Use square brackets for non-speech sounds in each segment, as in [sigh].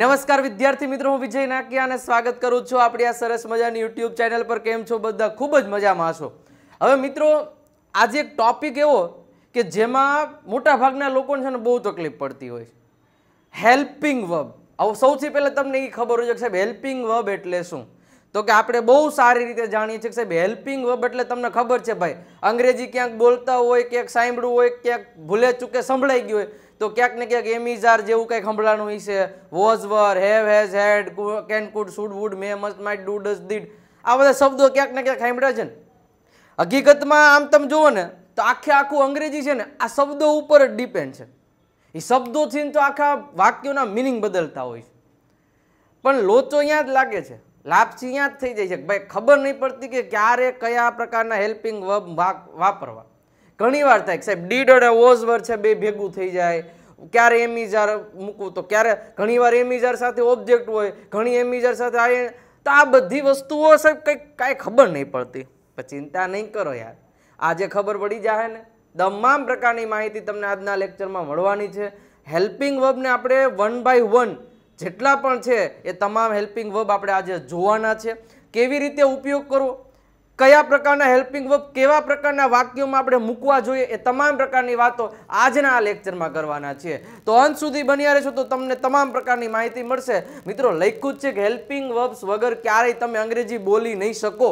નમસ્કાર વિદ્યાર્થી મિત્રો હું વિજય નાકિયા અને સ્વાગત કરું છું આપણી આ સરસ મજાની યુટ્યુબ ચેનલ પર કેમ છો બધા ખૂબ જ મજામાં છો હવે મિત્રો આજે એક ટોપિક એવો કે જેમાં મોટાભાગના લોકોને છે ને બહુ તકલીફ પડતી હોય હેલ્પિંગ વર્બ હવે સૌથી પહેલાં તમને એ ખબર હોય છે સાહેબ હેલ્પિંગ વર્બ એટલે શું તો કે આપણે બહુ સારી રીતે જાણીએ છીએ કે સાહેબ હેલ્પિંગ વબ એટલે તમને ખબર છે ભાઈ અંગ્રેજી ક્યાંક બોલતા હોય ક્યાંક સાંભળ્યું હોય ક્યાંક ભૂલે ચૂકે સંભળાઈ ગયું હોય તો ક્યાંક ને ક્યાંક એમીઝાર જેવું કંઈક સંભળાણું હશે was were have has had can could should would may must might do does did આ બધા શબ્દો ક્યાંક ને ક્યાંક સાંભળ્યા છે ને હકીકતમાં આમ તમે જુઓ ને તો આખે આખું અંગ્રેજી છે ને આ શબ્દો ઉપર જ ડિપેન્ડ છે એ શબ્દોથી તો આખા વાક્યોના મિનિંગ બદલતા હોય છે પણ લોચો અહીંયા જ લાગે છે લાપસી અહીંયા જ થઈ જાય છે ભાઈ ખબર નહીં પડતી કે ક્યારે કયા પ્રકારના હેલ્પિંગ વર્બ વાપરવા ઘણીવાર થાય સાહેબ ડીડ અને ઓઝ વર્ડ છે બે ભેગું થઈ જાય ક્યારે એમિઝાર મૂકવું તો ક્યારે ઘણીવાર એમિઝાર સાથે ઓબ્જેક્ટ હોય ઘણી એમિઝાર સાથે આ તો આ બધી વસ્તુઓ સાહેબ કંઈક કાંઈ ખબર નહીં પડતી પણ ચિંતા નહીં કરો યાર આજે ખબર પડી જાય ને તમામ પ્રકારની માહિતી તમને આજના લેક્ચરમાં મળવાની છે હેલ્પિંગ વર્બને આપણે વન બાય વન જેટલા પણ છે એ તમામ હેલ્પિંગ વર્બ આપણે આજે જોવાના છે કેવી રીતે ઉપયોગ કરવો કયા પ્રકારના હેલ્પિંગ વર્બ કેવા પ્રકારના વાક્યોમાં આપણે મૂકવા જોઈએ એ તમામ પ્રકારની વાતો આજના આ લેક્ચરમાં કરવાના છીએ તો અંત સુધી બન્યા રહેશો તો તમને તમામ પ્રકારની માહિતી મળશે મિત્રો લખ્યું જ છે કે હેલ્પિંગ વર્બ્સ વગર ક્યારેય તમે અંગ્રેજી બોલી નહીં શકો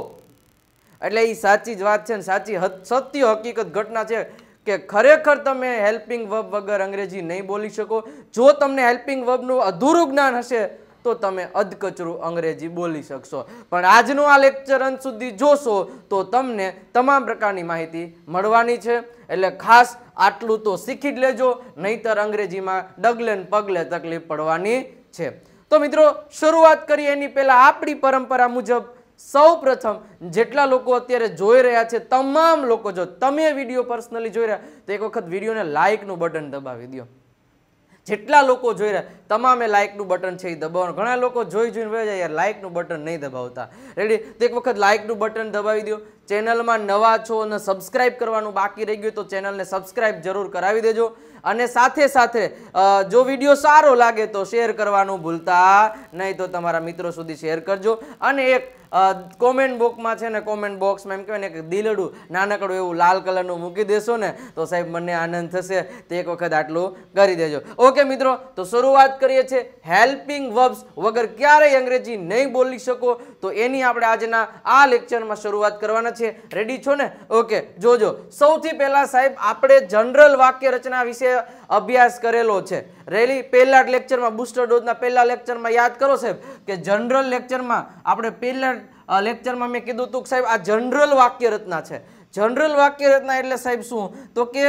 એટલે એ સાચી જ વાત છે ને સાચી સત્ય હકીકત ઘટના છે કે ખરેખર તમે હેલ્પિંગ વર્બ વગર અંગ્રેજી નહીં બોલી શકો જો તમને હેલ્પિંગ વર્બનું અધૂરું જ્ઞાન હશે તો તમે અધકચરું અંગ્રેજી બોલી શકશો પણ આજનું આ લેક્ચર અંત સુધી જોશો તો તમને તમામ પ્રકારની માહિતી મળવાની છે એટલે ખાસ આટલું તો શીખી જ લેજો નહીતર અંગ્રેજીમાં ડગલે પગલે તકલીફ પડવાની છે તો મિત્રો શરૂઆત કરીએ એની પહેલાં આપણી પરંપરા મુજબ સૌ પ્રથમ જેટલા લોકો અત્યારે જોઈ રહ્યા છે તમામ લોકો જો તમે વિડીયો પર્સનલી જોઈ રહ્યા તો એક વખત વિડીયોને લાઇકનું બટન દબાવી દો જેટલા લોકો જોઈ રહ્યા તમામે લાઇકનું બટન છે એ દબાવવાનું ઘણા લોકો જોઈ જોઈને વહી જાય યાર લાઇકનું બટન નહીં દબાવતા રેડી તો એક વખત લાઇકનું બટન દબાવી દો ચેનલમાં નવા છો અને સબસ્ક્રાઇબ કરવાનું બાકી રહી ગયું તો ચેનલને સબસ્ક્રાઇબ જરૂર કરાવી દેજો અને સાથે સાથે જો વિડીયો સારો લાગે તો શેર કરવાનું ભૂલતા નહીં તો તમારા મિત્રો સુધી શેર કરજો અને એક કોમેન્ટ બોક્સમાં છે ને કોમેન્ટ બોક્સમાં એમ કહેવાય ને કે દિલડું નાનકડું એવું લાલ કલરનું મૂકી દેશો ને તો સાહેબ મને આનંદ થશે તે એક વખત આટલું કરી દેજો ઓકે મિત્રો તો શરૂઆત કરીએ છીએ હેલ્પિંગ વર્બ્સ વગર ક્યારેય અંગ્રેજી નહીં બોલી શકો તો એની આપણે આજના આ લેક્ચરમાં શરૂઆત કરવાના છે રેડી છો ને ઓકે જોજો સૌથી પહેલા સાહેબ આપણે જનરલ વાક્ય રચના વિશે અભ્યાસ કરેલો છે રેલી પહેલા લેક્ચરમાં બુસ્ટર ડોઝના પહેલા લેક્ચરમાં યાદ કરો સાહેબ કે જનરલ લેક્ચરમાં આપણે પહેલા લેક્ચરમાં મેં કીધું હતું સાહેબ આ જનરલ વાક્ય રચના છે જનરલ વાક્ય રચના એટલે સાહેબ શું તો કે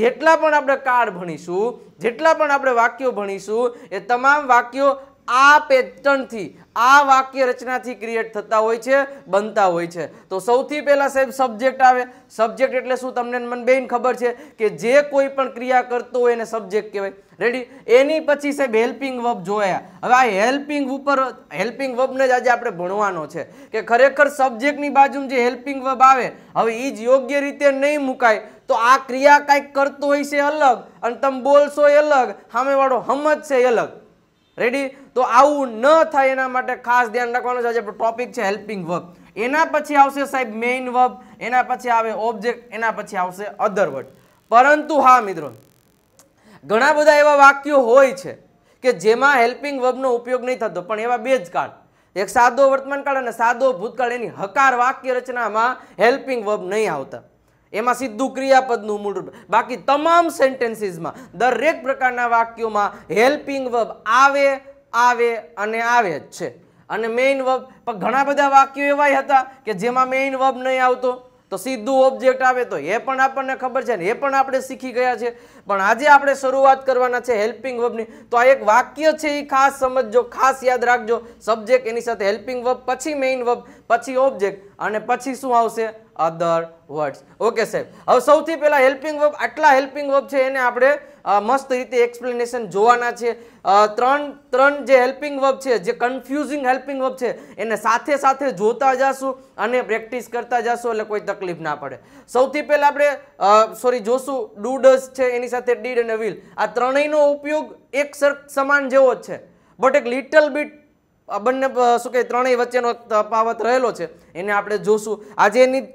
જેટલા પણ આપણે કાર્ડ ભણીશું જેટલા પણ આપણે વાક્યો ભણીશું એ તમામ વાક્યો આ પેટર્નથી આ વાક્ય રચનાથી ક્રિએટ થતા હોય છે બનતા હોય છે તો સૌથી પહેલાં સાહેબ સબ્જેક્ટ આવે સબ્જેક્ટ એટલે શું તમને મને બેન ખબર છે કે જે કોઈ પણ ક્રિયા કરતો હોય એને સબ્જેક્ટ કહેવાય રેડી એની પછી સાહેબ હેલ્પિંગ વબ જોયા હવે આ હેલ્પિંગ ઉપર હેલ્પિંગ વબને જ આજે આપણે ભણવાનો છે કે ખરેખર સબ્જેક્ટની બાજુમાં જે હેલ્પિંગ વબ આવે હવે એ જ યોગ્ય રીતે નહીં મુકાય તો આ ક્રિયા કાંઈક કરતો હોય છે અલગ અને તમે બોલશો એ અલગ સામેવાળો સમજશે અલગ રેડી તો આવું ન થાય એના માટે ખાસ ધ્યાન રાખવાનું છે આજે ટોપિક છે હેલ્પિંગ વર્ક એના પછી આવશે સાહેબ મેઇન વર્બ એના પછી આવે ઓબ્જેક્ટ એના પછી આવશે અધર વર્ડ પરંતુ હા મિત્રો ઘણા બધા એવા વાક્યો હોય છે કે જેમાં હેલ્પિંગ વર્બનો ઉપયોગ નહીં થતો પણ એવા બે જ કાળ એક સાદો વર્તમાન કાળ અને સાદો ભૂતકાળ એની હકાર વાક્ય રચનામાં હેલ્પિંગ વર્બ નહીં આવતા એમાં સીધું ક્રિયાપદનું મૂળ બાકી તમામ સેન્ટેન્સીસમાં દરેક પ્રકારના વાક્યોમાં હેલ્પિંગ વબ આવે આવે અને આવે જ છે અને મેઇન વબ પણ ઘણા બધા વાક્યો એવાય હતા કે જેમાં મેઇન વબ નહીં આવતો તો સીધું ઓબ્જેક્ટ આવે તો એ પણ આપણને ખબર છે ને એ પણ આપણે શીખી ગયા છે પણ આજે આપણે શરૂઆત કરવાના છે હેલ્પિંગ વર્બની તો આ એક વાક્ય છે એ ખાસ સમજજો ખાસ યાદ રાખજો સબ્જેક્ટ એની સાથે હેલ્પિંગ વર્બ પછી મેઇન વર્બ પછી ઓબ્જેક્ટ અને પછી શું આવશે અધર વર્ડ્સ ઓકે સાહેબ હવે સૌથી પહેલાં હેલ્પિંગ વર્બ આટલા હેલ્પિંગ વર્બ છે એને આપણે મસ્ત રીતે એક્સપ્લેનેશન જોવાના છે ત્રણ ત્રણ જે હેલ્પિંગ વર્બ છે જે કન્ફ્યુઝિંગ હેલ્પિંગ વર્બ છે એને સાથે સાથે જોતા જશું અને પ્રેક્ટિસ કરતા જશું એટલે કોઈ તકલીફ ના પડે સૌથી પહેલાં આપણે સોરી જોશું ડુ ડસ છે એની સાથે ડીડ અને વ્હીલ આ ત્રણેયનો ઉપયોગ એક સમાન જેવો જ છે બટ એક લિટલ બીટ બંને શું કહે ત્રણેય વચ્ચેનો તફાવત રહેલો છે એને આપણે જોશું આજે એની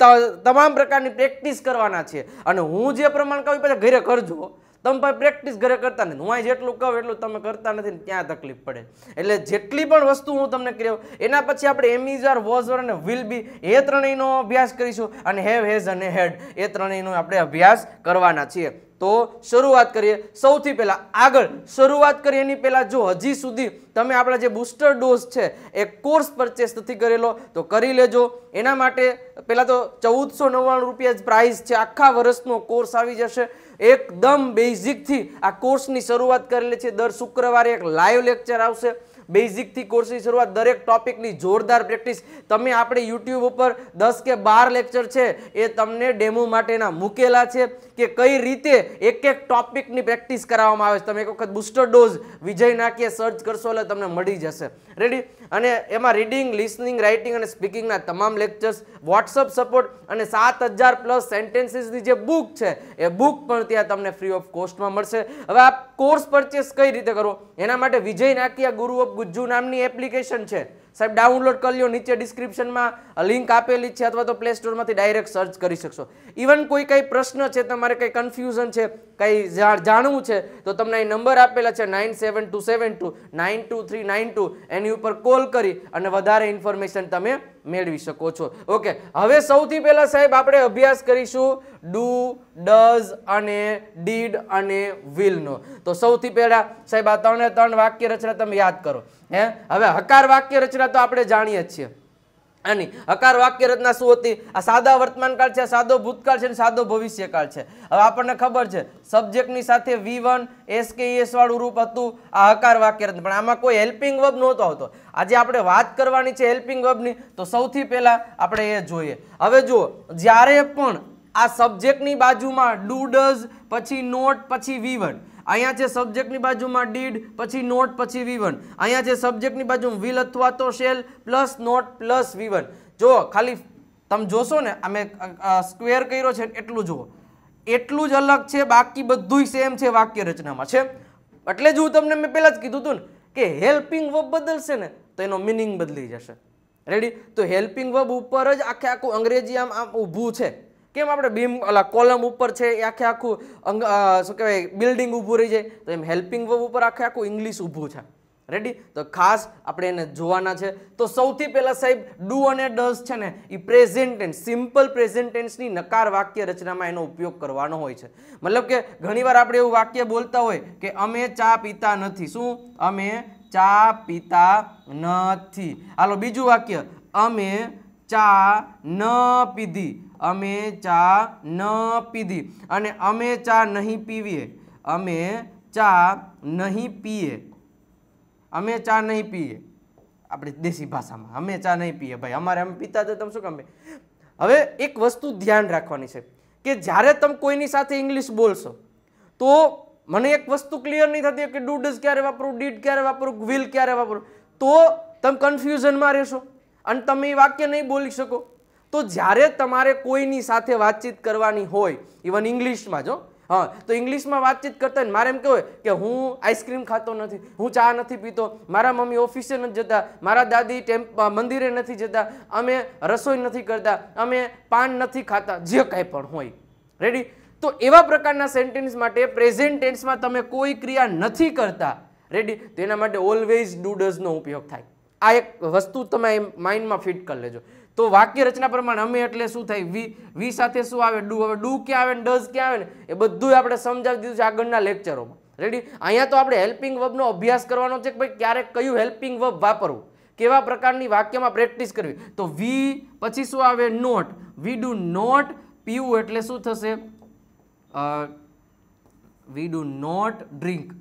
તમામ પ્રકારની પ્રેક્ટિસ કરવાના છે અને હું જે પ્રમાણ કહું પછી ઘરે કરજો તમે ભાઈ પ્રેક્ટિસ ઘરે કરતા નથી હું અહીં જેટલું કહું એટલું તમે કરતા નથી ત્યાં તકલીફ પડે એટલે જેટલી પણ વસ્તુ હું તમને કહું એના પછી આપણે એમિઝ આર વોઝ અને વિલ બી એ ત્રણેયનો અભ્યાસ કરીશું અને હેવ હેઝ અને હેડ એ ત્રણેયનો આપણે અભ્યાસ કરવાના છીએ તો શરૂઆત કરીએ સૌથી પહેલાં આગળ શરૂઆત કરીએ એની પહેલાં જો હજી સુધી તમે આપણા જે બુસ્ટર ડોઝ છે એ કોર્સ પરચેસ નથી કરેલો તો કરી લેજો એના માટે પહેલાં તો ચૌદસો નવ્વાણું રૂપિયા જ પ્રાઇઝ છે આખા વર્ષનો કોર્સ આવી જશે એકદમ બેઝિકથી આ કોર્સની શરૂઆત કરેલી છે દર શુક્રવારે એક લાઈવ લેક્ચર આવશે બેઝિકથી કોર્સની શરૂઆત દરેક ટોપિકની જોરદાર પ્રેક્ટિસ તમે આપણે યુટ્યુબ ઉપર દસ કે બાર લેક્ચર છે એ તમને ડેમો માટેના મૂકેલા છે કે કઈ રીતે એક એક ટોપિકની પ્રેક્ટિસ કરાવવામાં આવે છે તમે એક વખત booster dose Vijay Nakiye search કરશો એટલે તમને મળી જશે રેડી અને એમાં રીડિંગ લિસનિંગ રાઇટિંગ અને સ્પીકિંગના તમામ લેક્ચર્સ વોટ્સઅપ સપોર્ટ અને સાત હજાર પ્લસ સેન્ટેન્સીસની જે બુક છે એ બુક પણ ત્યાં તમને ફ્રી ઓફ કોસ્ટમાં મળશે હવે આ કોર્સ પરચેસ કઈ રીતે કરવો એના માટે વિજય નાકિયા ગુરુ ઓફ ગુજ્જુ નામની એપ્લિકેશન છે સાહેબ ડાઉનલોડ કરી લો નીચે ડિસ્ક્રિપ્શનમાં લિંક આપેલી છે અથવા તો પ્લે સ્ટોરમાંથી ડાયરેક્ટ સર્ચ કરી શકશો ઇવન કોઈ કંઈ પ્રશ્ન છે તમારે કંઈ કન્ફ્યુઝન છે કંઈ જાણવું છે તો તમને અહીં નંબર આપેલા છે nine seven two seven two nine two three nine two એની ઉપર કોલ કરી અને વધારે ઇન્ફોર્મેશન તમે મેળવી શકો છો ઓકે હવે સૌથી પહેલાં સાહેબ આપણે અભ્યાસ કરીશું ડુ ડઝ અને ડીડ અને વિલનો તો સૌથી પહેલાં સાહેબ આ ત્રણે ત્રણ વાક્ય રચના તમે યાદ કરો હે હવે હકાર વાક્ય રચના તો આપણે જાણીએ જ છીએ આની હકાર વાક્ય રચના શું હતી આ સાદા વર્તમાનકાળ છે સાદો ભૂતકાળ છે અને સાદો ભવિષ્યકાળ છે હવે આપણને ખબર છે સબ્જેક્ટની સાથે વી વન એસ કે એસ વાળું રૂપ હતું આ હકાર વાક્ય રચના પણ આમાં કોઈ હેલ્પિંગ વર્બ નહોતો આવતો આજે આપણે વાત કરવાની છે હેલ્પિંગ વબની તો સૌથી પહેલાં આપણે એ જોઈએ હવે જુઓ જ્યારે પણ આ સબ્જેક્ટની બાજુમાં ડુ પછી નોટ પછી વી વન અહીંયા છે સબ્જેક્ટની બાજુમાં ડીડ પછી નોટ પછી વિવન અહીંયા છે સબ્જેક્ટની બાજુમાં વિલ અથવા તો shall plus not plus V one જુઓ ખાલી તમે જોશો ને અમે સ્ક્વેર કર્યો છે એટલું જુઓ એટલું જ અલગ છે બાકી બધું સેમ છે વાક્ય રચનામાં છે એટલે જ તમને મેં પહેલાં જ કીધું હતું ને કે હેલ્પિંગ વબ બદલશે ને તો એનો મિનિંગ બદલી જશે રેડી તો હેલ્પિંગ વબ ઉપર જ આખે આખું અંગ્રેજી આમ આમ ઊભું છે કેમ આપણે બીમ અલા કોલમ ઉપર છે એ આખે આખું શું કહેવાય બિલ્ડિંગ ઊભું રહી જાય તો એમ હેલ્પિંગ વર્બ ઉપર આખે આખું ઇંગ્લિશ ઊભું છે રેડી તો ખાસ આપણે એને જોવાના છે તો સૌથી પહેલાં સાહેબ ડુ અને ડઝ છે ને એ પ્રેઝેન્ટ સિમ્પલ પ્રેઝેન્ટેન્સની નકાર વાક્ય રચનામાં એનો ઉપયોગ કરવાનો હોય છે મતલબ કે ઘણીવાર આપણે એવું વાક્ય બોલતા હોય કે અમે ચા પીતા નથી શું અમે ચા પીતા નથી હાલો બીજું વાક્ય અમે ચા ન પીધી અમે ચા ન પીધી અને અમે ચા નહીં પીવીએ અમે ચા નહીં પીએ અમે ચા નહીં પીએ આપણે દેશી ભાષામાં અમે ચા નહીં પીએ ભાઈ અમારે અમે પીતા તો તમે શું ગમે હવે એક વસ્તુ ધ્યાન રાખવાની છે કે જ્યારે તમે કોઈની સાથે ઇંગ્લિશ બોલશો તો મને એક વસ્તુ ક્લિયર નહીં થતી કે ડુ ક્યારે વાપરું ડીડ ક્યારે વાપરું વિલ ક્યારે વાપરું તો તમે કન્ફ્યુઝનમાં રહેશો અને તમે એ વાક્ય નહીં બોલી શકો તો જ્યારે તમારે કોઈની સાથે વાતચીત કરવાની હોય ઇવન ઇંગ્લિશમાં જો હા તો ઇંગ્લિશમાં વાતચીત કરતા મારે એમ કહેવાય કે હું આઈસ્ક્રીમ ખાતો નથી હું ચા નથી પીતો મારા મમ્મી ઓફિસે નથી જતા મારા દાદી ટેમ્પ મંદિરે નથી જતા અમે રસોઈ નથી કરતા અમે પાન નથી ખાતા જે કાંઈ પણ હોય રેડી તો એવા પ્રકારના સેન્ટેન્સ માટે પ્રેઝેન્ટ ટેન્સમાં તમે કોઈ ક્રિયા નથી કરતા રેડી તેના માટે ઓલવેઝ ડુ ઉપયોગ થાય આ એક વસ્તુ તમે માઇન્ડમાં ફિટ કરી લેજો તો વાક્ય રચના પ્રમાણે અમે એટલે શું થાય વી વી સાથે શું આવે ડુ હવે ડુ ક્યાં આવે ડઝ ક્યાં આવે ને એ બધું આપણે સમજાવી દીધું છે આગળના લેક્ચરોમાં રેડી અહીંયા તો આપણે હેલ્પિંગ વર્બનો અભ્યાસ કરવાનો છે કે ભાઈ ક્યારેક કયું હેલ્પિંગ વર્બ વાપરવું કેવા પ્રકારની વાક્યમાં પ્રેક્ટિસ કરવી તો વી પછી શું આવે નોટ વી ડુ નોટ પીવું એટલે શું થશે we do not drink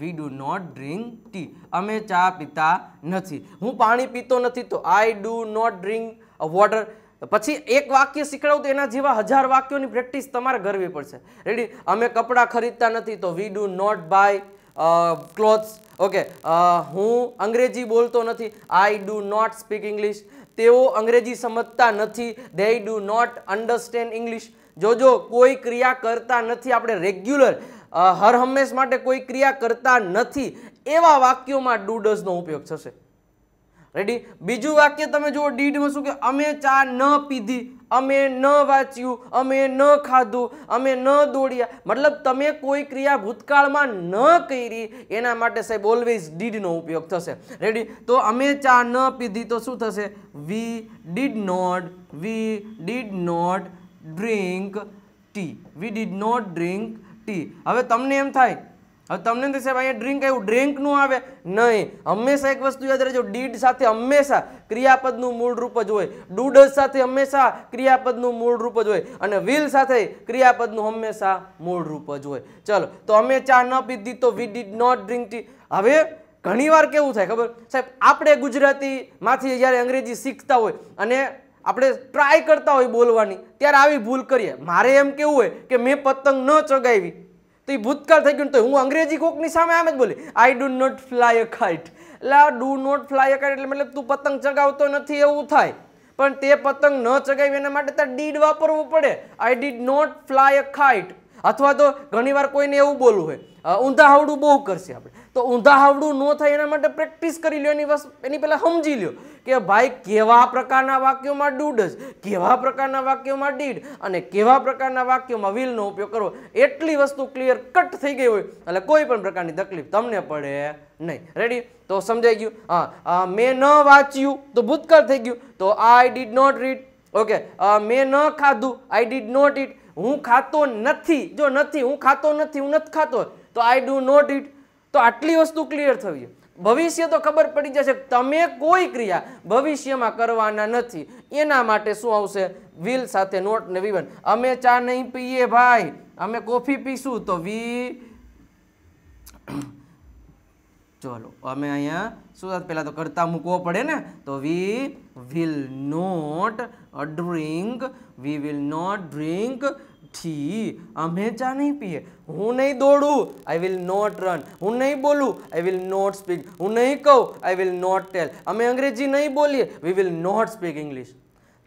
we do not drink tea અમે ચા પીતા નથી હું પાણી પીતો નથી તો I do not drink water પછી એક વાક્ય શીખડાવું તો એના જેવા હજાર વાક્યોની પ્રેક્ટિસ તમારે કરવી પડશે રેડી અમે કપડાં ખરીદતા નથી તો we do not buy clothes okay હું અંગ્રેજી બોલતો નથી I do not speak English તેઓ અંગ્રેજી સમજતા નથી they do not understand English જોજો કોઈ ક્રિયા કરતા નથી આપણે રેગ્યુલર હર હંમેશ માટે કોઈ ક્રિયા કરતા નથી એવા વાક્યોમાં ડુ ડઝનો ઉપયોગ થશે રેડી બીજું વાક્ય તમે જુઓ ડીડમાં શું કે અમે ચા ન પીધી અમે ન વાંચ્યું અમે ન ખાધું અમે ન દોડ્યા મતલબ તમે કોઈ ક્રિયા ભૂતકાળમાં ન કરી એના માટે સાહેબ ઓલવેઝ ડીડનો ઉપયોગ થશે રેડી તો અમે ચા ન પીધી તો શું થશે we did not we did not drink tea we did not drink tea હવે તમને એમ થાય હવે તમને તો સાહેબ અહીંયા ડ્રિંક આવ્યું ડ્રિંકનું આવે નહીં હંમેશા એક વસ્તુ યાદ રહેજો ડીડ સાથે હંમેશા ક્રિયાપદનું મૂળ રૂપ જ હોય ડુડસ સાથે હંમેશા ક્રિયાપદનું મૂળરૂપ જ હોય અને વિલ સાથે ક્રિયાપદનું હંમેશા મૂળરૂપ જ હોય ચલો તો અમે ચા ન પીધી તો we did not drink tea હવે ઘણીવાર કેવું થાય ખબર સાહેબ આપણે ગુજરાતીમાંથી જ્યારે અંગ્રેજી શીખતા હોય અને આપણે ટ્રાય કરતા હોય બોલવાની ત્યારે આવી ભૂલ કરીએ મારે એમ કેવું હોય કે મેં પતંગ ન ચગાવી તો એ ભૂતકાળ થઈ ગયું તો હું અંગ્રેજી કોકની સામે આમ જ બોલી I do not fly a kite એટલે do not fly a kite એટલે મતલબ તું પતંગ ચગાવતો નથી એવું થાય પણ તે પતંગ ન ચગાવી એના માટે તારે ડીડ વાપરવું પડે I did not fly a kite અથવા તો ઘણીવાર કોઈને એવું બોલવું હોય ઊંધા હાવડું બહુ કરશે આપણે તો ઊંધાહવડું ન થાય એના માટે પ્રેક્ટિસ કરી લ્યો એની વસ્તુ એની પહેલાં સમજી લ્યો કે ભાઈ કેવા પ્રકારના વાક્યોમાં ડૂડસ કેવા પ્રકારના વાક્યોમાં ડીડ અને કેવા પ્રકારના વાક્યોમાં વ્હીલનો ઉપયોગ કરવો એટલી વસ્તુ ક્લિયર કટ થઈ ગઈ હોય એટલે કોઈ પણ પ્રકારની તકલીફ તમને પડે નહીં રેડી તો સમજાઈ ગયું હા મેં ન વાંચ્યું તો ભૂતકાળ થઈ ગયું તો I did not read okay મેં ન ખાધું આઈ ડીડ નોટ ઇટ હું ખાતો નથી જો નથી હું ખાતો નથી હું નથી ખાતો તો આઈ ડુ નોટ ઇટ તો આટલી વસ્તુ ક્લિયર થવી ભવિષ્ય તો ખબર પડી જશે તમે કોઈ ક્રિયા ભવિષ્યમાં કરવાના નથી એના માટે શું આવશે વિલ સાથે નોટ ને વિવન અમે ચા નહીં પીએ ભાઈ અમે કોફી પીશું તો વી [clears throat] ચલો અમે અહીંયા શું પહેલાં તો કરતા મૂકવો પડે ને તો we will not drink we will not drink tea અમે ચા નહીં પીએ હું નહીં દોડું આઈ વિલ નોટ રન હું નહીં બોલું આઈ વિલ નોટ સ્પીક હું નહીં કહું આઈ વિલ નોટ ટેલ અમે અંગ્રેજી નહીં બોલીએ we will not speak English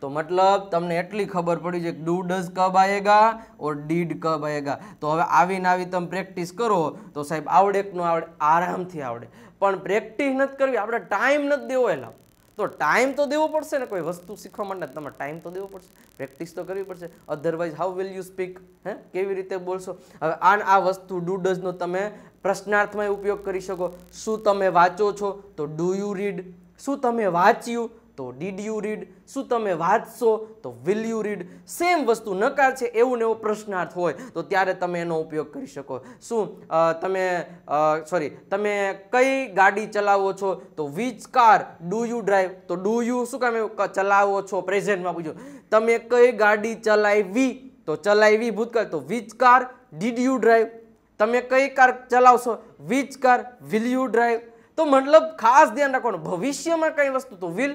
તો મતલબ તમને એટલી ખબર પડી છે ડુ ડઝ કબ આવેગા ઓર ડીડ કબ આવેગા તો હવે આવીને આવી તમે પ્રેક્ટિસ કરો તો સાહેબ આવડે કે ન આવડે આરામથી આવડે પણ પ્રેક્ટિસ નથી કરવી આપણે ટાઈમ નથી દેવો એલા તો ટાઈમ તો દેવો પડશે ને કોઈ વસ્તુ શીખવા માટે તમે ટાઈમ તો દેવો પડશે પ્રેક્ટિસ તો કરવી પડશે otherwise how will you speak હે કેવી રીતે બોલશો હવે આ આ વસ્તુ ડુ ડઝનો તમે પ્રશ્નાર્થમાં ઉપયોગ કરી શકો શું તમે વાંચો છો તો ડુ યુ રીડ શું તમે વાંચ્યું તો ડીડ યુ રીડ શું તમે વાંચશો તો વિલ યુ રીડ સેમ વસ્તુ નકાર છે એવું ને એવો પ્રશ્નાર્થ હોય તો ત્યારે તમે એનો ઉપયોગ કરી શકો શું તમે સોરી તમે કઈ ગાડી ચલાવો છો તો which car do you drive તો ડુ યુ શું કામ ચલાવો છો પ્રેઝન્ટમાં પૂછો તમે કઈ ગાડી ચલાવી તો ચલાવી ભૂતકાળ તો which car did you drive તમે કઈ કાર ચલાવશો which car will you drive તો મતલબ ખાસ ધ્યાન રાખવાનું ભવિષ્યમાં કઈ વસ્તુ તો વિલ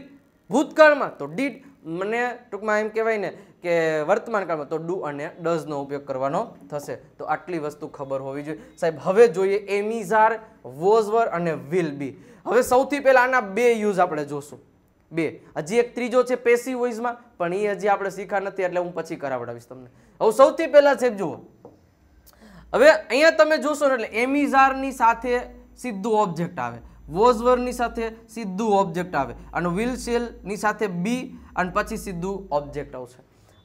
ભૂતકાળમાં તો ડીડ મને ટૂંકમાં એમ કહેવાય ને કે વર્તમાનકાળમાં તો ડુ અને ડઝનો ઉપયોગ કરવાનો થશે તો આટલી વસ્તુ ખબર હોવી જોઈએ સાહેબ હવે જોઈએ એમિઝાર વોઝવર અને વિલ બી હવે સૌથી પહેલાં આના બે યુઝ આપણે જોશું બે હજી એક ત્રીજો છે પેસી વોઇઝમાં પણ એ હજી આપણે શીખા નથી એટલે હું પછી કરાવડાવીશ તમને હવે સૌથી પહેલાં છે જુઓ હવે અહીંયા તમે જોશો ને એટલે એમિઝારની સાથે સીધું ઓબ્જેક્ટ આવે વોઝવરની સાથે સીધું ઓબ્જેક્ટ આવે અને વ્હીલ શેલની સાથે બી અને પછી સીધું ઓબ્જેક્ટ આવશે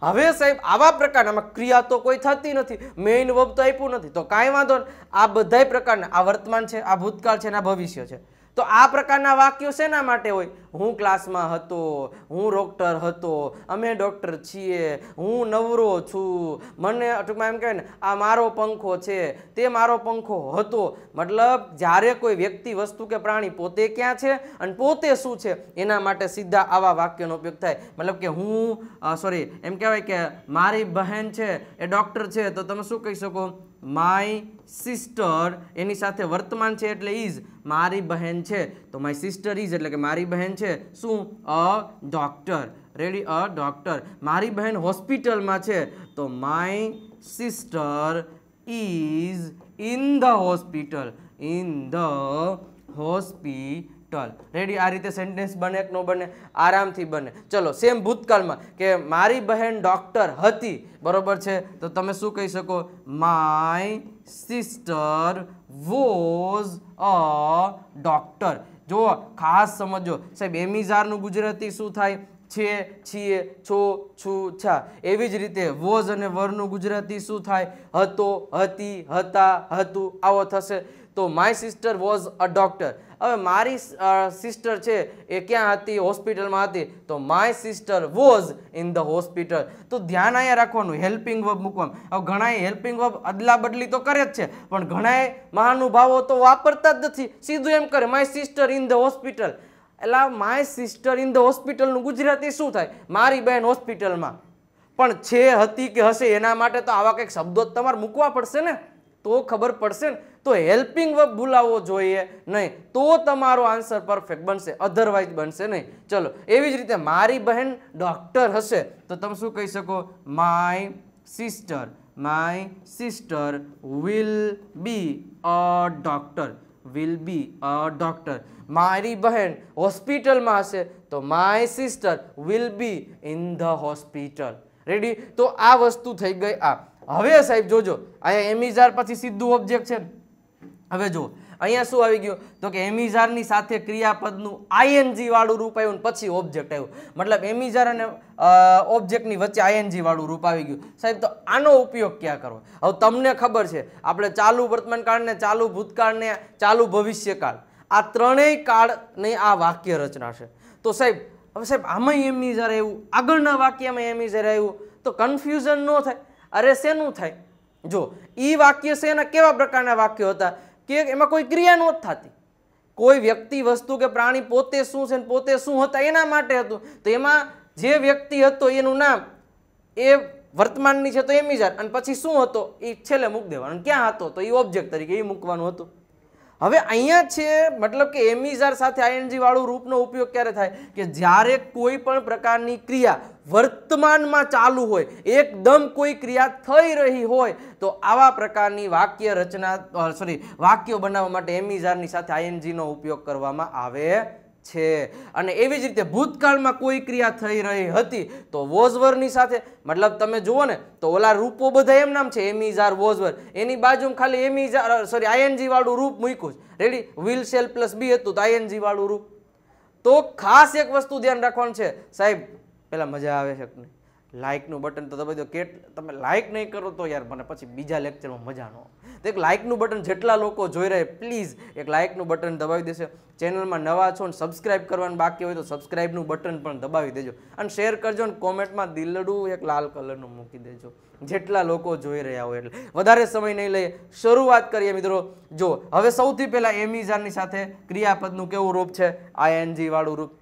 હવે સાહેબ આવા પ્રકારના ક્રિયા તો કોઈ થતી નથી મેઇન વબ તો આપ્યું નથી તો કાંઈ વાંધો આ બધાય પ્રકારના આ વર્તમાન છે આ ભૂતકાળ છે અને આ ભવિષ્ય છે તો આ પ્રકારના વાક્યો શેના માટે હોય હું ક્લાસમાં હતો હું ડૉક્ટર હતો અમે ડૉક્ટર છીએ હું નવરો છું મને ટૂંકમાં એમ કહે ને આ મારો પંખો છે તે મારો પંખો હતો મતલબ જ્યારે કોઈ વ્યક્તિ વસ્તુ કે પ્રાણી પોતે ક્યાં છે અને પોતે શું છે એના માટે સીધા આવા વાક્યનો ઉપયોગ થાય મતલબ કે હું સોરી એમ કહેવાય કે મારી બહેન છે એ ડૉક્ટર છે તો તમે શું કહી શકો માય સિસ્ટર એની સાથે વર્તમાન છે એટલે ઇઝ મારી બહેન છે તો માય સિસ્ટર ઇઝ એટલે કે મારી બહેન છે શું a doctor ready a doctor મારી બહેન હોસ્પિટલમાં છે તો my sister is in the hospital in the hospital ટલ રેડી આ રીતે સેન્ટેન્સ બને કે ન બને આરામથી બને ચલો સેમ ભૂતકાળમાં કે મારી બહેન ડૉક્ટર હતી બરોબર છે તો તમે શું કહી શકો my sister was a doctor જો ખાસ સમજો સાહેબ એમિઝારનું ગુજરાતી શું થાય છે છીએ છો છું છા એવી જ રીતે વોઝ અને વરનું ગુજરાતી શું થાય હતો હતી હતા હતું આવો થશે તો my sister was a doctor હવે મારી સિસ્ટર છે એ ક્યાં હતી હોસ્પિટલમાં હતી તો my sister was in the hospital તો ધ્યાન અહીંયા રાખવાનું હેલ્પિંગ વર્બ મૂકવાનું હવે ઘણાએ હેલ્પિંગ વર્બ અદલા બદલી તો કરે જ છે પણ ઘણાએ મહાનુભાવો તો વાપરતા જ નથી સીધું એમ કરે my sister in the hospital એટલે માય સિસ્ટર ઇન ધ હોસ્પિટલનું ગુજરાતી શું થાય મારી બહેન હોસ્પિટલમાં પણ છે હતી કે હશે એના માટે તો આવા કંઈક શબ્દો જ તમારે મૂકવા પડશે ને તો ખબર પડશે ને તો હેલ્પિંગ વર્બ ભૂલાવવો જોઈએ નહીં તો તમારો આન્સર પરફેક્ટ બનશે અધરવાઇઝ બનશે નહીં ચલો એવી જ રીતે મારી બહેન ડૉક્ટર હશે તો તમે શું કહી શકો my sister my sister will be a doctor will be a doctor મારી બહેન હોસ્પિટલમાં હશે તો my sister will be in the hospital ready તો આ વસ્તુ થઈ ગઈ આ હવે સાહેબ જોજો અહીંયા એમિઝાર પછી સીધું ઓબ્જેક્ટ છે હવે જુઓ અહીંયા શું આવી ગયું તો કે એમિઝારની સાથે ક્રિયાપદનું આઈએનજી વાળું રૂપ આવ્યું ને પછી ઓબ્જેક્ટ આવ્યું મતલબ એમિઝાર અને ઓબ્જેક્ટની વચ્ચે આઈએનજી વાળું રૂપ આવી ગયું સાહેબ તો આનો ઉપયોગ ક્યાં કરવો હવે તમને ખબર છે આપણે ચાલુ વર્તમાનકાળને ચાલુ ભૂતકાળને ચાલુ ભવિષ્યકાળ આ ત્રણેય કાળની આ વાક્ય રચના છે તો સાહેબ હવે સાહેબ આમાં એમિઝાર આવ્યું આગળના વાક્યમાં એમિઝાર આવ્યું તો કન્ફ્યુઝન ન થાય અરે શેનું થાય જો એ વાક્ય છે એના કેવા પ્રકારના વાક્યો હતા કે એમાં કોઈ ક્રિયા નહોતી થતી કોઈ વ્યક્તિ વસ્તુ કે પ્રાણી પોતે શું છે પોતે શું હતા એના માટે હતું તો એમાં જે વ્યક્તિ હતો એનું નામ એ વર્તમાનની છે તો એમ વિચાર અને પછી શું હતો એ છેલ્લે મૂકી દેવાનું ક્યાં હતો તો એ ઓબ્જેક્ટ તરીકે એ મૂકવાનું હતું હવે અહીંયા છે મતલબ કે એમિઝાર સાથે આઈએનજી વાળું રૂપનો ઉપયોગ ક્યારે થાય કે જ્યારે કોઈ પણ પ્રકારની ક્રિયા વર્તમાનમાં ચાલુ હોય એકદમ કોઈ ક્રિયા થઈ રહી હોય તો આવા પ્રકારની વાક્ય રચના સોરી વાક્યો બનાવવા માટે એમિઝારની સાથે આઈએનજીનો ઉપયોગ કરવામાં આવે છે અને એવી જ રીતે ભૂતકાળમાં કોઈ ક્રિયા થઈ રહી હતી તો વોઝવરની સાથે મતલબ તમે જુઓ ને તો ઓલા રૂપો બધા એમ નામ છે એમીઝાર વોઝવર એની બાજુમાં ખાલી એમીઝાર સોરી આઈએનજી વાળું રૂપ મૂક્યું છે ready will shall plus be હતું તો આઈએનજી વાળું રૂપ તો ખાસ એક વસ્તુ ધ્યાન રાખવાનું છે સાહેબ પહેલાં મજા આવે છે લાઇકનું બટન તો તમે બધું કેટ તમે લાઇક નહીં કરો તો યાર મને પછી બીજા લેક્ચરમાં મજા ન આવે તો એક લાઇકનું બટન જેટલા લોકો જોઈ રહે પ્લીઝ એક લાઇકનું બટન દબાવી દેશે ચેનલમાં નવા છો ને સબસ્ક્રાઇબ કરવાનું બાકી હોય તો સબસ્ક્રાઇબનું બટન પણ દબાવી દેજો અને શેર કરજો ને કોમેન્ટમાં દિલડું એક લાલ કલરનું મૂકી દેજો જેટલા લોકો જોઈ રહ્યા હોય એટલે વધારે સમય નહીં લઈએ શરૂઆત કરીએ મિત્રો જો હવે સૌથી પહેલાં એમિઝાનની સાથે ક્રિયાપદનું કેવું રૂપ છે આઈએનજી વાળું રૂપ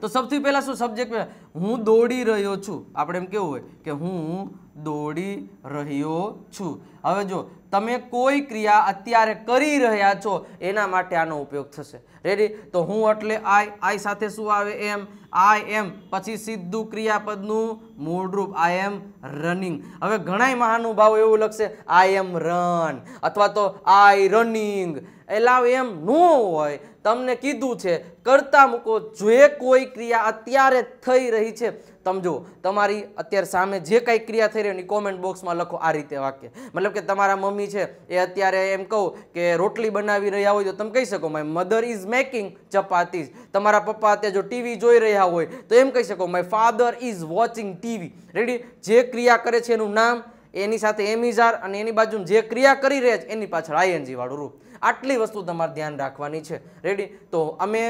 તો સૌથી પહેલાં શું સબ્જેક્ટ હું દોડી રહ્યો છું આપણે એમ કેવું હોય કે હું દોડી રહ્યો છું હવે જો તમે કોઈ ક્રિયા અત્યારે કરી રહ્યા છો એના માટે આનો ઉપયોગ થશે રેડી તો હું એટલે આઈ આઈ સાથે શું આવે એમ આઈ એમ પછી સીધું ક્રિયાપદનું મૂળરૂપ આઈ એમ રનિંગ હવે ઘણાય મહાનુભાવો એવું લખશે આઈ એમ રન અથવા તો આઈ રનિંગ એલા એમ ન હોય તમને કીધું છે કરતા મૂકો જે કોઈ ક્રિયા અત્યારે થઈ રહી છે સમજો તમારી અત્યારે સામે જે કાંઈ ક્રિયા થઈ રહી એની કોમેન્ટ બોક્સમાં લખો આ રીતે વાક્ય મતલબ કે તમારા મમ્મી છે એ અત્યારે એમ કહું કે રોટલી બનાવી રહ્યા હોય તો તમે કહી શકો my mother is making chapatis તમારા પપ્પા અત્યારે જો ટીવી જોઈ રહ્યા હોય તો એમ કહી શકો my father is watching TV ready જે ક્રિયા કરે છે એનું નામ એની સાથે એમિઝાર અને એની બાજુ જે ક્રિયા કરી રહ્યા છે એની પાછળ આઈએનજી વાળું રૂપ આટલી વસ્તુ તમારે ધ્યાન રાખવાની છે રેડી તો અમે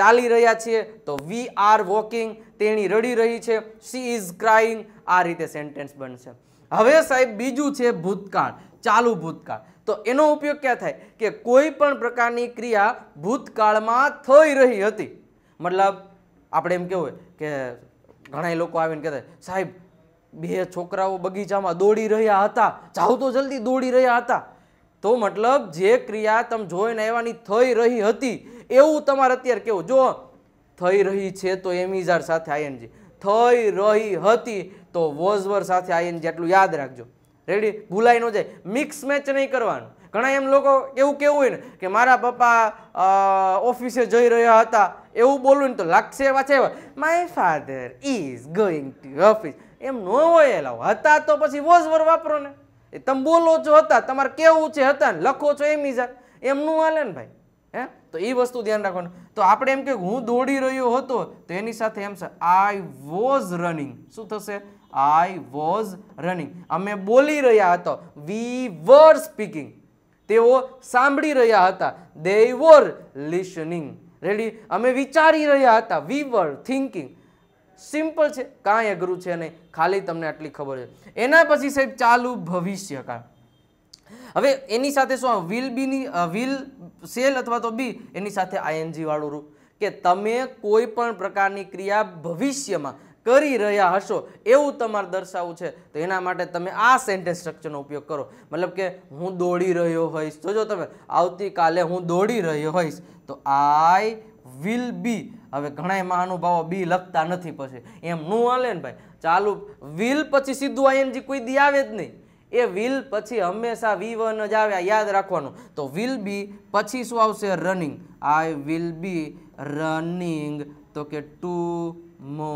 ચાલી રહ્યા છીએ તો વી આર વોકિંગ તેણી રડી રહી છે સી ઇઝ ક્રાઇંગ આ રીતે સેન્ટેન્સ બનશે હવે સાહેબ બીજું છે ભૂતકાળ ચાલુ ભૂતકાળ તો એનો ઉપયોગ ક્યાં થાય કે કોઈ પણ પ્રકારની ક્રિયા ભૂતકાળમાં થઈ રહી હતી મતલબ આપણે એમ કહેવું કે ઘણા લોકો આવીને કહેતા સાહેબ બે છોકરાઓ બગીચામાં દોડી રહ્યા હતા જાઉં તો જલ્દી દોડી રહ્યા હતા તો મતલબ જે ક્રિયા તમે જોઈને આવવાની થઈ રહી હતી એવું તમારે અત્યારે કેવું જો થઈ રહી છે તો એમિઝાર સાથે આઈએનજી થઈ રહી હતી તો વોઝવર સાથે આઈએનજી એટલું યાદ રાખજો રેડી ભૂલાઈ ન જાય મિક્સ મેચ નહીં કરવાનું ઘણા એમ લોકો એવું કેવું હોય ને કે મારા પપ્પા ઓફિસે જઈ રહ્યા હતા એવું બોલવું ને તો લાગશે પાછા એવા my father is going to office એમ ન હોય એલા હતા તો પછી વોઝવર વાપરો ને એ તમે બોલો છો હતા તમારે કેવું છે હતા ને લખો છો એમ ઈજા એમનું હાલે ને ભાઈ હે તો એ વસ્તુ ધ્યાન રાખવાનું તો આપણે એમ કે હું દોડી રહ્યો હતો તો એની સાથે એમ છે આઈ વોઝ રનિંગ શું થશે આઈ વોઝ રનિંગ અમે બોલી રહ્યા હતા વી વર સ્પીકિંગ તેઓ સાંભળી રહ્યા હતા દે વોર લિસનિંગ રેડી અમે વિચારી રહ્યા હતા વી વર થિંકિંગ સિમ્પલ છે કાંઈ અઘરું છે નહીં ખાલી તમને આટલી ખબર છે એના પછી સાહેબ ચાલુ ભવિષ્ય કા હવે એની સાથે શું વિલ બીની વિલ સેલ અથવા તો બી એની સાથે આઈએનજી વાળું રૂપ કે તમે કોઈ પણ પ્રકારની ક્રિયા ભવિષ્યમાં કરી રહ્યા હશો એવું તમારે દર્શાવવું છે તો એના માટે તમે આ સેન્ટેન્સ સ્ટ્રક્ચરનો ઉપયોગ કરો મતલબ કે હું દોડી રહ્યો હોઈશ જોજો તમે આવતીકાલે હું દોડી રહ્યો હોઈશ તો આઈ વિલ બી હવે ઘણાય મહાનુભાવો બી લખતા નથી પછી એમ ન હાલે ને ભાઈ ચાલુ વિલ પછી સીધું આઈએનજી કોઈ દી આવે જ નહીં એ વિલ પછી હંમેશા વી વન જ આવે યાદ રાખવાનું તો વિલ બી પછી શું આવશે running I will be running તો કે ટુ મો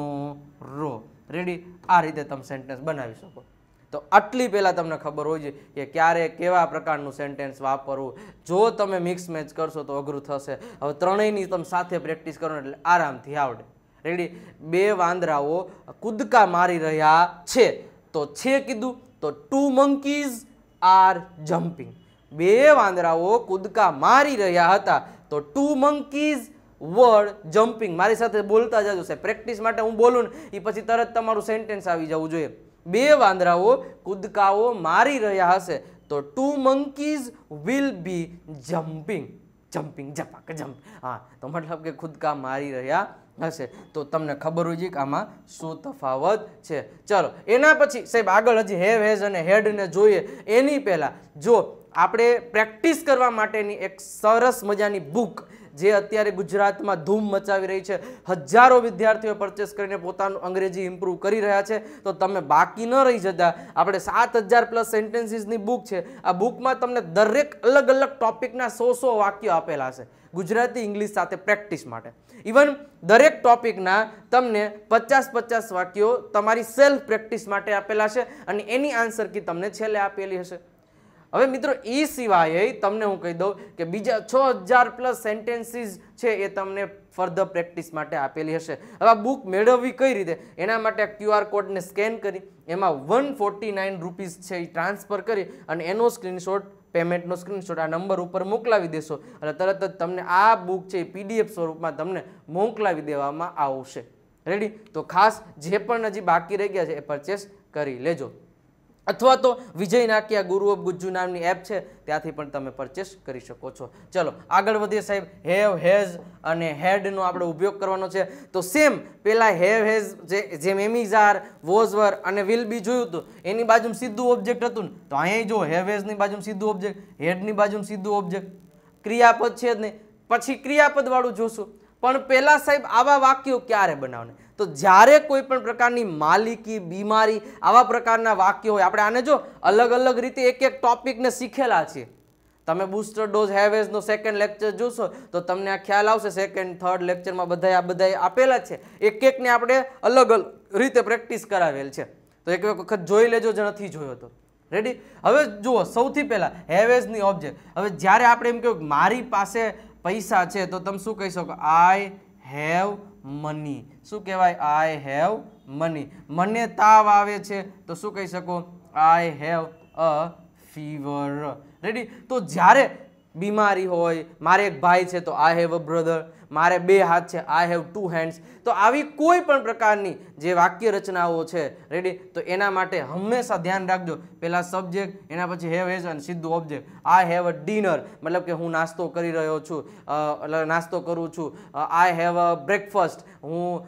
રો રેડી આ રીતે તમે સેન્ટેન્સ બનાવી શકો તો આટલી પહેલાં તમને ખબર હોય છે કે ક્યારે કેવા પ્રકારનું સેન્ટેન્સ વાપરવું જો તમે મિક્સ મેચ કરશો તો અઘરું થશે હવે ત્રણેયની તમે સાથે પ્રેક્ટિસ કરો એટલે આરામથી આવડે રેડી બે વાંદરાઓ કૂદકા મારી રહ્યા છે તો છે કીધું તો ટુ મંકીઝ આર જમ્પિંગ બે વાંદરાઓ કૂદકા મારી રહ્યા હતા તો ટુ મંકીઝ વર્ડ જમ્પિંગ મારી સાથે બોલતા જજો છે પ્રેક્ટિસ માટે હું બોલું ને એ પછી તરત તમારું સેન્ટેન્સ આવી જવું જોઈએ બે વાંદરાઓ કૂદકાઓ મારી રહ્યા હશે તો two monkeys will be jumping jumping જપાક જમ્પ હા તો મતલબ કે કૂદકા મારી રહ્યા હશે તો તમને ખબર હોય છે કે આમાં શું તફાવત છે ચલો એના પછી સાહેબ આગળ હજી હેવ હેઝ અને હેડને જોઈએ એની પહેલાં જો આપણે પ્રેક્ટિસ કરવા માટેની એક સરસ મજાની બુક જે અત્યારે ગુજરાતમાં ધૂમ મચાવી રહી છે હજારો વિદ્યાર્થીઓ પરચેસ કરીને પોતાનું અંગ્રેજી ઇમ્પ્રૂવ કરી રહ્યા છે તો તમે બાકી ન રહી જતા આપણે સાત હજાર પ્લસ સેન્ટેન્સીસની બુક છે આ બુકમાં તમને દરેક અલગ અલગ ટોપિકના સો સો વાક્યો આપેલા છે ગુજરાતી ઇંગ્લિશ સાથે પ્રેક્ટિસ માટે ઇવન દરેક ટોપિકના તમને પચાસ પચાસ વાક્યો તમારી સેલ્ફ પ્રેક્ટિસ માટે આપેલા છે અને એની આન્સર કી તમને છેલ્લે આપેલી હશે હવે મિત્રો એ સિવાય તમને હું કહી દઉં કે બીજા છ હજાર પ્લસ સેન્ટેન્સીસ છે એ તમને ફર્ધર પ્રેક્ટિસ માટે આપેલી હશે હવે આ બુક મેળવવી કઈ રીતે એના માટે ક્યુઆર કોડને સ્કેન કરી એમાં વન ફોર્ટી નાઇન રૂપીસ છે એ ટ્રાન્સફર કરી અને એનો સ્ક્રીનશોટ પેમેન્ટનો સ્ક્રીનશોટ આ નંબર ઉપર મોકલાવી દેશો અને તરત જ તમને આ બુક છે એ પીડીએફ સ્વરૂપમાં તમને મોકલાવી દેવામાં આવશે રેડી તો ખાસ જે પણ હજી બાકી રહી ગયા છે એ પરચેસ કરી લેજો અથવા તો વિજય નાકિયા ગુરુ ઓફ ગુજ્જુ નામની એપ છે ત્યાંથી પણ તમે પરચેસ કરી શકો છો ચલો આગળ વધીએ સાહેબ હેવ હેઝ અને હેડનો આપણે ઉપયોગ કરવાનો છે તો સેમ પહેલાં હેવ હેઝ જે જેમ એમિઝાર વોઝવર અને વિલ બી જોયું હતું એની બાજુ સીધું ઓબ્જેક્ટ હતું ને તો અહીંયા જો હેવ હેઝની બાજુમાં સીધું ઓબ્જેક્ટ હેડની બાજુમાં સીધું ઓબ્જેક્ટ ક્રિયાપદ છે જ નહીં પછી ક્રિયાપદવાળું જોશું પણ પહેલાં સાહેબ આવા વાક્યો ક્યારે બનાવને તો જ્યારે કોઈ પણ પ્રકારની માલિકી બીમારી આવા પ્રકારના વાક્યો હોય આપણે આને જો અલગ અલગ રીતે એક એક ટોપિકને શીખેલા છીએ તમે બુસ્ટર ડોઝ હેવેઝનો સેકન્ડ લેક્ચર જોશો તો તમને આ ખ્યાલ આવશે સેકન્ડ થર્ડ લેક્ચરમાં બધા આ બધા આપેલા છે એક એકને આપણે અલગ અલગ રીતે પ્રેક્ટિસ કરાવેલ છે તો એક વખત જોઈ લેજો જે નથી જોયો તો રેડી હવે જુઓ સૌથી પહેલાં હેવેઝની ઓબ્જેક્ટ હવે જ્યારે આપણે એમ કહ્યું મારી પાસે પૈસા છે તો તમે શું કહી શકો આઈ હેવ મની શું કહેવાય આઈ હેવ મની મને તાવ આવે છે તો શું કહી શકો I have a fever ready તો જ્યારે બીમારી હોય મારે એક ભાઈ છે તો આઈ હેવ અ બ્રધર મારે બે હાથ છે આઈ હેવ ટુ હેન્ડ્સ તો આવી કોઈ પણ પ્રકારની જે વાક્ય રચનાઓ છે રેડી તો એના માટે હંમેશા ધ્યાન રાખજો પહેલાં સબ્જેક્ટ એના પછી હેવ હેઝ અને સીધું object I have a dinner મતલબ કે હું નાસ્તો કરી રહ્યો છું એટલે નાસ્તો કરું છું આઈ હેવ અ બ્રેકફાસ્ટ હું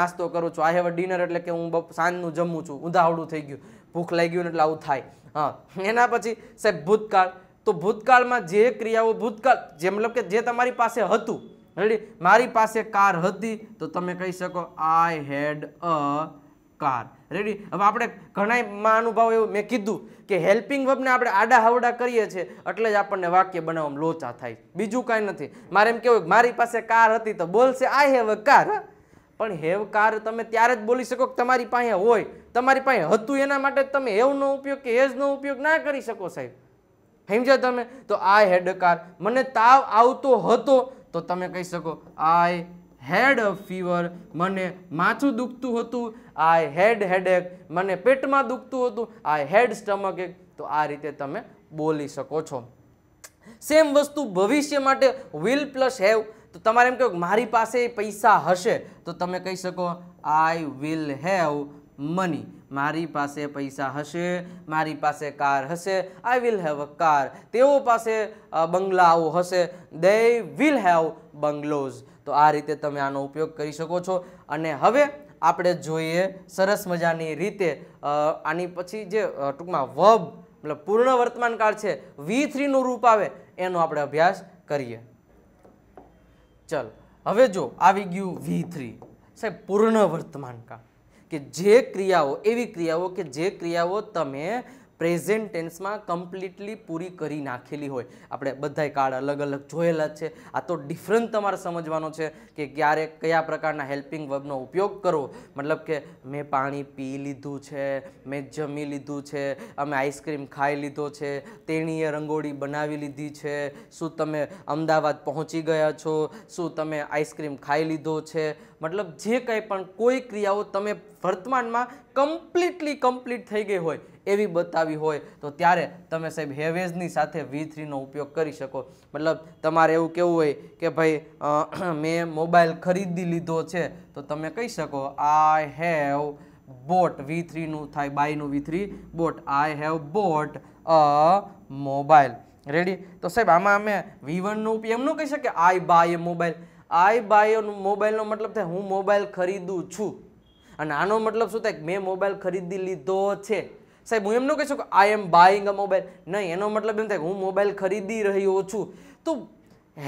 નાસ્તો કરું છું આઈ હેવ અ ડિનર એટલે કે હું સાંજનું જમું છું ઉંધાવડું થઈ ગયું ભૂખ લાગી ગયું એટલે આવું થાય હા એના પછી સાહેબ ભૂતકાળ તો ભૂતકાળમાં જે ક્રિયાઓ ભૂતકાળ જે મતલબ કે જે તમારી પાસે હતું રેડી મારી પાસે કાર હતી તો તમે કહી શકો I head a car ready હવે આપણે ઘણા મહાનુભાવ એવું મેં કીધું કે હેલ્પિંગ વર્બને આપણે આડા હાવડા કરીએ છીએ એટલે જ આપણને વાક્ય બનાવવામાં લોચા થાય બીજું કાંઈ નથી મારે એમ કેવું મારી પાસે કાર હતી તો બોલશે આઈ હેવ અ કાર પણ હેવ કાર તમે ત્યારે જ બોલી શકો કે તમારી પાસે હોય તમારી પાસે હતું એના માટે તમે હેવનો ઉપયોગ કે હેઝનો ઉપયોગ ના કરી શકો સાહેબ સમજ્યા તમે તો આઈ હેડ કાર મને તાવ આવતો હતો તો તમે કહી શકો આઈ હેડ અ ફીવર મને માથું દુખતું હતું આઈ હેડ હેડેક મને પેટમાં દુખતું હતું આઈ હેડ સ્ટમક એક તો આ રીતે તમે બોલી શકો છો સેમ વસ્તુ ભવિષ્ય માટે વિલ પ્લસ હેવ તો તમારે એમ કહ્યું મારી પાસે પૈસા હશે તો તમે કહી શકો આઈ વિલ હેવ મની મારી પાસે પૈસા હશે મારી પાસે કાર હશે I will have a car તેઓ પાસે બંગલાઓ હશે દે વિલ હેવ બંગલોઝ તો આ રીતે તમે આનો ઉપયોગ કરી શકો છો અને હવે આપણે જોઈએ સરસ મજાની રીતે આની પછી જે ટૂંકમાં વબ મતલબ પૂર્ણ વર્તમાનકાળ છે વી થ્રીનું રૂપ આવે એનો આપણે અભ્યાસ કરીએ ચલ હવે જો આવી ગયું વી થ્રી સાહેબ પૂર્ણ વર્તમાનકાળ કે જે ક્રિયાઓ એવી ક્રિયાઓ કે જે ક્રિયાઓ તમે પ્રેઝન્ટ ટેન્સમાં કમ્પ્લીટલી પૂરી કરી નાખેલી હોય આપણે બધાય કાર્ડ અલગ અલગ જોયેલા જ છે આ તો ડિફરન્ટ તમારે સમજવાનો છે કે ક્યારે કયા પ્રકારના હેલ્પિંગ વર્બનો ઉપયોગ કરો મતલબ કે મેં પાણી પી લીધું છે મેં જમી લીધું છે અમે આઈસ્ક્રીમ ખાઈ લીધો છે તેણીએ રંગોળી બનાવી લીધી છે શું તમે અમદાવાદ પહોંચી ગયા છો શું તમે આઈસ્ક્રીમ ખાઈ લીધો છે મતલબ જે કંઈ પણ કોઈ ક્રિયાઓ તમે વર્તમાનમાં કમ્પ્લીટલી કમ્પ્લીટ થઈ ગઈ હોય એવી બતાવી હોય તો ત્યારે તમે સાહેબ હેવેઝની સાથે વી થ્રીનો ઉપયોગ કરી શકો મતલબ તમારે એવું કેવું હોય કે ભાઈ [clears throat] મેં મોબાઈલ ખરીદી લીધો છે તો તમે કહી શકો આઈ હેવ બોટ વી થ્રીનું થાય બાયનું V three bought I have bought a mobile ready તો સાહેબ આમાં અમે વી વનનો ઉપયોગ એમ ન કહી શકીએ I buy a mobile I buy મોબાઈલનો મતલબ થાય હું મોબાઈલ ખરીદું છું અને આનો મતલબ શું થાય મેં મોબાઈલ ખરીદી લીધો છે સાહેબ હું એમ ન કહી શકું આઈ એમ બાઈંગ અ મોબાઈલ નહીં એનો મતલબ એમ થાય હું મોબાઈલ ખરીદી રહ્યો છું તો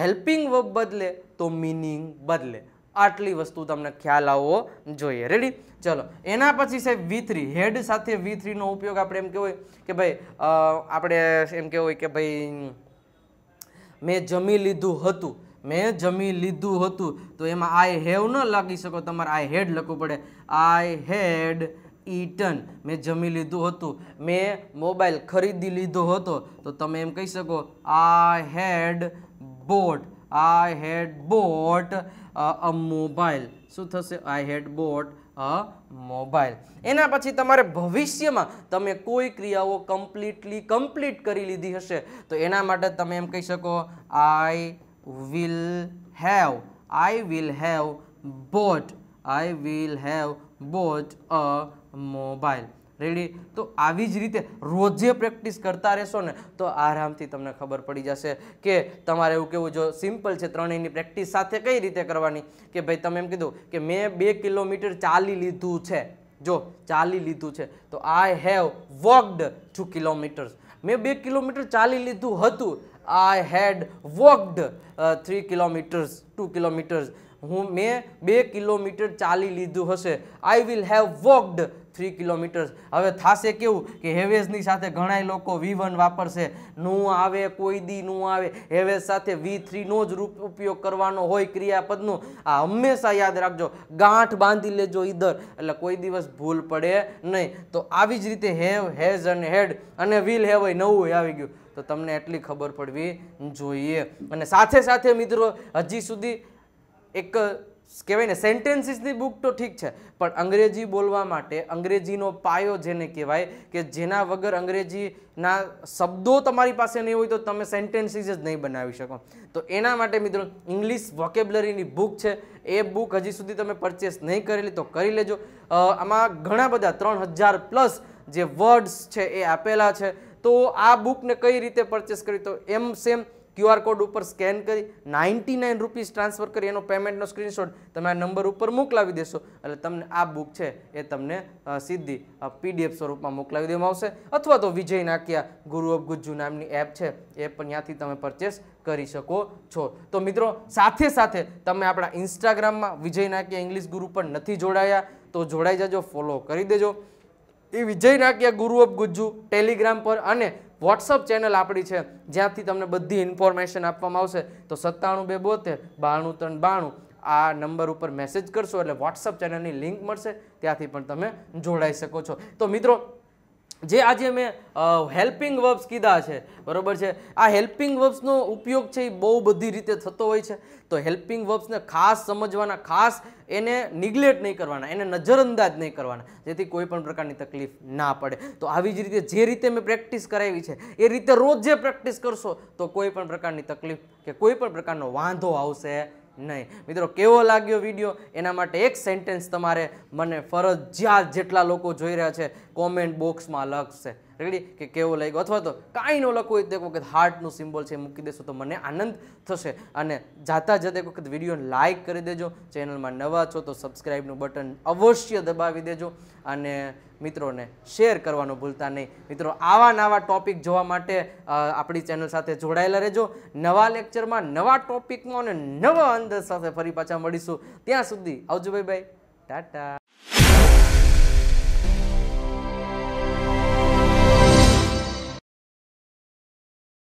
હેલ્પિંગ વર્બ બદલે તો મિનિંગ બદલે આટલી વસ્તુ તમને ખ્યાલ આવવો જોઈએ રેડી ચલો એના પછી સાહેબ વી થ્રી હેડ સાથે વી થ્રીનો ઉપયોગ આપણે એમ કહેવાય કે ભાઈ આપણે એમ કહેવાય કે ભાઈ મેં જમી લીધું હતું મેં જમી લીધું હતું તો એમાં આઈ હેવ ન લાગી શકો તમારે આઈ હેડ લખવું પડે આઈ હેડ ઈટન મેં જમી લીધું હતું મેં મોબાઈલ ખરીદી લીધો હતો તો તમે એમ કહી શકો I had bought I had bought a mobile શું થશે આઈ હેડ બોટ અ મોબાઈલ એના પછી તમારે ભવિષ્યમાં તમે કોઈ ક્રિયાઓ કમ્પ્લીટલી કમ્પ્લીટ કરી લીધી હશે તો એના માટે તમે એમ કહી શકો I will have I will have bought I will have bought a mobile ready તો આવી જ રીતે રોજે પ્રેક્ટિસ કરતા રહેશો ને તો આરામથી તમને ખબર પડી જશે કે તમારે એવું કેવું જો સિમ્પલ છે ત્રણેયની પ્રેક્ટિસ સાથે કઈ રીતે કરવાની કે ભાઈ તમે એમ કીધું કે મેં બે કિલોમીટર ચાલી લીધું છે જો ચાલી લીધું છે તો I have walked two kilometres મેં બે કિલોમીટર ચાલી લીધું હતું I had walked three kilometres two kilometres હું મેં બે કિલોમીટર ચાલી લીધું હશે I will have walked three kilometres હવે થશે કેવું કે હેવેઝની સાથે ઘણાય લોકો વી વન વાપરશે નું આવે કોઈ દી નું આવે હેવેઝ સાથે વી થ્રીનો જ રૂપ ઉપયોગ કરવાનો હોય ક્રિયાપદનો આ હંમેશા યાદ રાખજો ગાંઠ બાંધી લેજો ઈધર એટલે કોઈ દિવસ ભૂલ પડે નહીં તો આવી જ રીતે હેવ હેઝ અને હેડ અને વિલ હેવ એ નવું આવી ગયું તો તમને એટલી ખબર પડવી જોઈએ અને સાથે સાથે મિત્રો હજી સુધી એક કહેવાય ને સેન્ટેન્સીસની બુક તો ઠીક છે પણ અંગ્રેજી બોલવા માટે અંગ્રેજીનો પાયો જેને કહેવાય કે જેના વગર અંગ્રેજીના શબ્દો તમારી પાસે નહીં હોય તો તમે સેન્ટેન્સીસ જ નહીં બનાવી શકો તો એના માટે મિત્રો ઇંગ્લિશ વોકેબ્લરીની બુક છે એ બુક હજી સુધી તમે પરચેસ નહીં કરેલી તો કરી લેજો આમાં ઘણા બધા ત્રણ હજાર પ્લસ જે વર્ડ્સ છે એ આપેલા છે તો આ બુકને કઈ રીતે પરચેસ કરી તો એમ સેમ ક્યુઆર કોડ ઉપર સ્કેન કરી નાઇન્ટી નાઇન રૂપીસ ટ્રાન્સફર કરી એનો પેમેન્ટનો સ્ક્રીનશોટ તમે આ નંબર ઉપર મોકલાવી દેશો એટલે તમને આ બુક છે એ તમને સીધી પીડીએફ સ્વરૂપમાં મોકલાવી દેવામાં આવશે અથવા તો વિજય નાકિયા ગુરુ ઓફ ગુજ્જુ નામની એપ છે એ પણ ત્યાંથી તમે પરચેસ કરી શકો છો તો મિત્રો સાથે સાથે તમે આપણા ઇન્સ્ટાગ્રામમાં વિજય નાકિયા ઇંગ્લિશ ગુરુ પણ નથી જોડાયા તો જોડાઈ જજો ફોલો કરી દેજો એ વિજય નાકિયા ગુરુ ઓફ ગુજ્જુ ટેલિગ્રામ પર અને વોટ્સઅપ ચેનલ આપણી છે જ્યાંથી તમને બધી ઇન્ફોર્મેશન આપવામાં આવશે તો સત્તાણું બે બોતેર બાણું ત્રણ બાણું આ નંબર ઉપર મેસેજ કરશો એટલે વોટ્સઅપ ચેનલની લિંક મળશે ત્યાંથી પણ તમે જોડાઈ શકો છો તો મિત્રો જે આજે મેં હેલ્પિંગ વર્બ્સ કીધા છે બરાબર છે આ હેલ્પિંગ વર્બ્સનો ઉપયોગ છે એ બહુ બધી રીતે થતો હોય છે તો હેલ્પિંગ વર્બ્સને ખાસ સમજવાના ખાસ એને નિગ્લેક્ટ નહીં કરવાના એને નજરઅંદાજ નહીં કરવાના જેથી કોઈ પણ પ્રકારની તકલીફ ના પડે તો આવી જ રીતે જે રીતે મેં પ્રેક્ટિસ કરાવી છે એ રીતે રોજ જે પ્રેક્ટિસ કરશો તો કોઈ પણ પ્રકારની તકલીફ કે કોઈ પણ પ્રકારનો વાંધો આવશે નહીં મિત્રો કેવો લાગ્યો વિડીયો એના માટે એક સેન્ટેન્સ તમારે મને ફરજિયાત જેટલા લોકો જોઈ રહ્યા છે કોમેન્ટ બોક્સમાં લખશે રેડી કે કેવો લાગ્યો અથવા તો કાંઈ ન લખો એક વખત હાર્ટનું સિમ્બોલ છે મૂકી દેશો તો મને આનંદ થશે અને જાતા જતા એક વખત વિડીયો લાઇક કરી દેજો ચેનલમાં નવા છો તો સબસ્ક્રાઈબનું બટન અવશ્ય દબાવી દેજો અને મિત્રોને શેર કરવાનું ભૂલતા નહીં મિત્રો આવા નવા ટોપિક જોવા માટે આપણી ચેનલ સાથે જોડાયેલા રહેજો નવા લેક્ચરમાં નવા ટોપિકમાં અને નવા અંદર સાથે ફરી પાછા મળીશું ત્યાં સુધી આવજો ભાઈ ભાઈ ટાટા